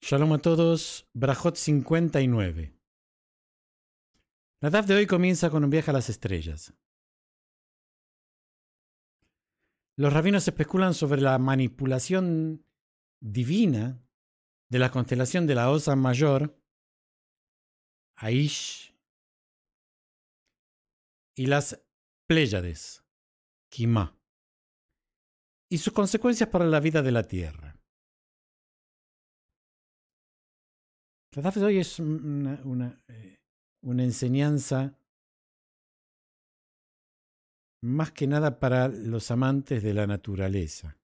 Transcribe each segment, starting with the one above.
Shalom a todos, Brajot 59. La edad de hoy comienza con un viaje a las estrellas. Los rabinos especulan sobre la manipulación divina de la constelación de la Osa Mayor, Aish, y las Pléyades, Kimá, y sus consecuencias para la vida de la Tierra. La de hoy es eh, una, enseñanza más que nada para los amantes de la naturaleza.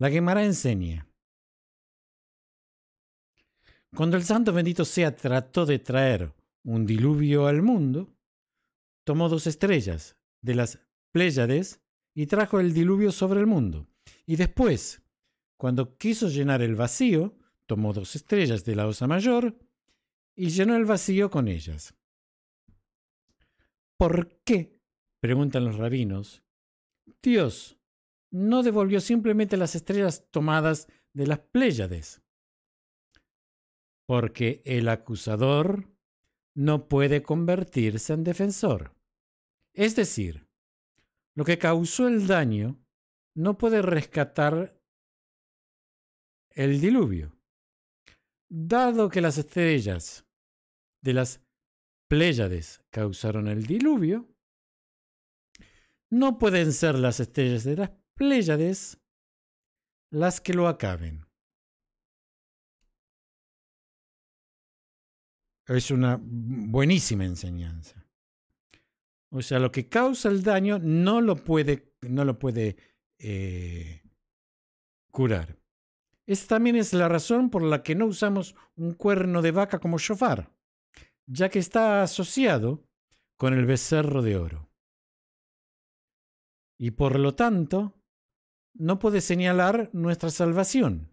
La Gemara enseña. Cuando el santo bendito sea trató de traer un diluvio al mundo, tomó dos estrellas de las Pléyades y trajo el diluvio sobre el mundo. Y después, cuando quiso llenar el vacío, tomó dos estrellas de la Osa Mayor y llenó el vacío con ellas. ¿Por qué? preguntan los rabinos. Dios no devolvió simplemente las estrellas tomadas de las Pléyades. Porque el acusador no puede convertirse en defensor. Es decir, lo que causó el daño no puede rescatar el diluvio. Dado que las estrellas de las Pléyades causaron el diluvio, no pueden ser las estrellas de las Pléyades las que lo acaben. Es una buenísima enseñanza. O sea, lo que causa el daño no lo puede, no lo puede eh, curar. Esta también es la razón por la que no usamos un cuerno de vaca como shofar, ya que está asociado con el becerro de oro. Y por lo tanto, no puede señalar nuestra salvación.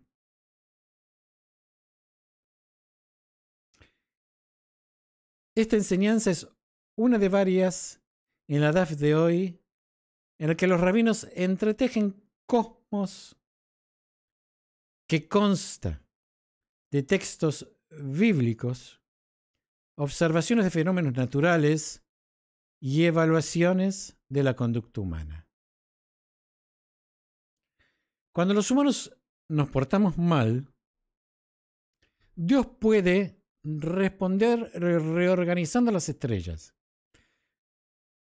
Esta enseñanza es una de varias en la DAF de hoy, en la que los rabinos entretejen cosmos que consta de textos bíblicos, observaciones de fenómenos naturales y evaluaciones de la conducta humana. Cuando los humanos nos portamos mal, Dios puede responder reorganizando las estrellas,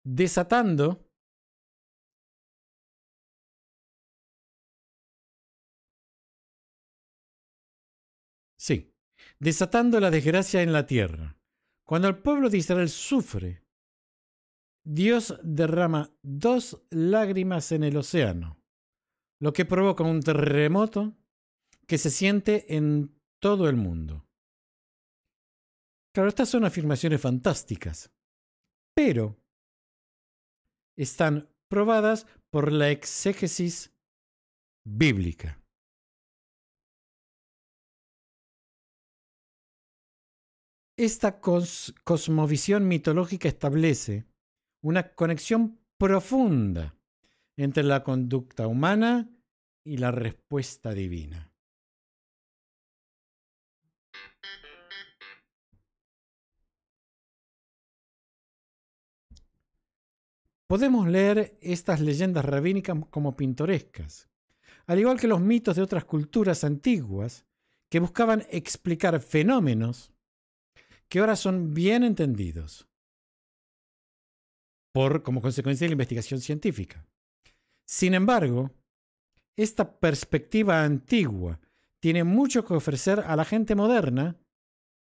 desatando Sí, desatando la desgracia en la tierra. Cuando el pueblo de Israel sufre, Dios derrama dos lágrimas en el océano, lo que provoca un terremoto que se siente en todo el mundo. Claro, estas son afirmaciones fantásticas, pero están probadas por la exégesis bíblica. Esta cosmovisión mitológica establece una conexión profunda entre la conducta humana y la respuesta divina. Podemos leer estas leyendas rabínicas como pintorescas, al igual que los mitos de otras culturas antiguas que buscaban explicar fenómenos que ahora son bien entendidos por, como consecuencia de la investigación científica. Sin embargo, esta perspectiva antigua tiene mucho que ofrecer a la gente moderna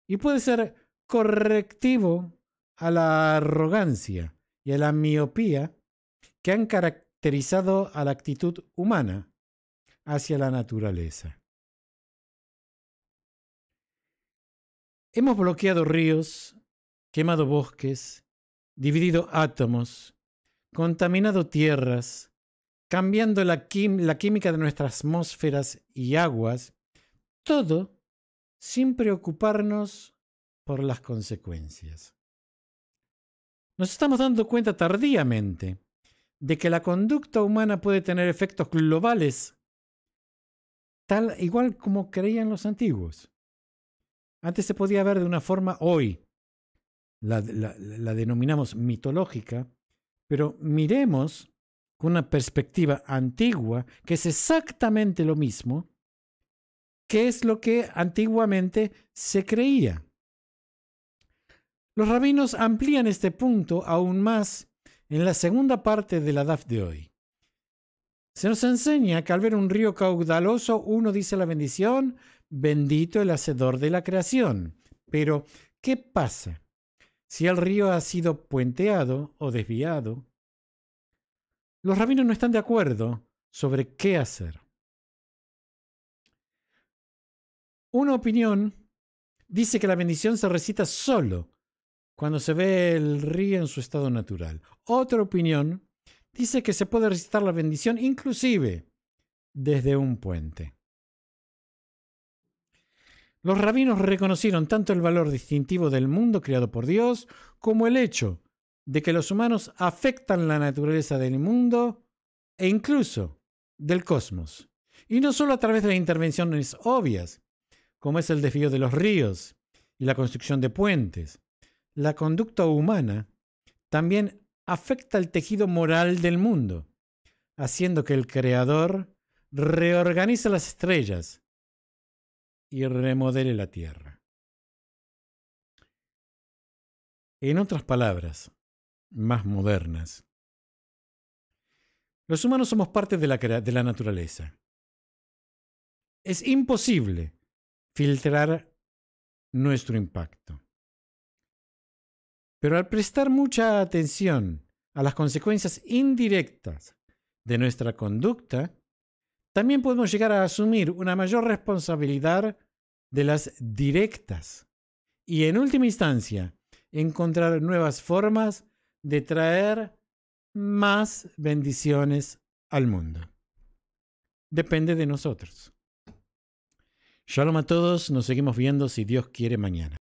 y puede ser correctivo a la arrogancia y a la miopía que han caracterizado a la actitud humana hacia la naturaleza. Hemos bloqueado ríos, quemado bosques, dividido átomos, contaminado tierras, cambiando la, química de nuestras atmósferas y aguas, todo sin preocuparnos por las consecuencias. Nos estamos dando cuenta tardíamente de que la conducta humana puede tener efectos globales, tal igual como creían los antiguos. Antes se podía ver de una forma, hoy la, denominamos mitológica, pero miremos con una perspectiva antigua, que es exactamente lo mismo, que es lo que antiguamente se creía. Los rabinos amplían este punto aún más en la segunda parte de la DAF de hoy. Se nos enseña que al ver un río caudaloso uno dice la bendición, bendito el hacedor de la creación. Pero, ¿qué pasa? Si el río ha sido puenteado o desviado, los rabinos no están de acuerdo sobre qué hacer. Una opinión dice que la bendición se recita solo cuando se ve el río en su estado natural. Otra opinión dice que se puede recitar la bendición inclusive desde un puente. Los rabinos reconocieron tanto el valor distintivo del mundo creado por Dios como el hecho de que los humanos afectan la naturaleza del mundo e incluso del cosmos. Y no solo a través de las intervenciones obvias, como es el desvío de los ríos y la construcción de puentes. La conducta humana también afecta el tejido moral del mundo, haciendo que el Creador reorganice las estrellas, y remodele la tierra. En otras palabras, más modernas, los humanos somos parte de la, de la naturaleza. Es imposible filtrar nuestro impacto. Pero al prestar mucha atención a las consecuencias indirectas de nuestra conducta, también podemos llegar a asumir una mayor responsabilidad de las directas y en última instancia encontrar nuevas formas de traer más bendiciones al mundo. Depende de nosotros. Shalom a todos, nos seguimos viendo si Dios quiere mañana.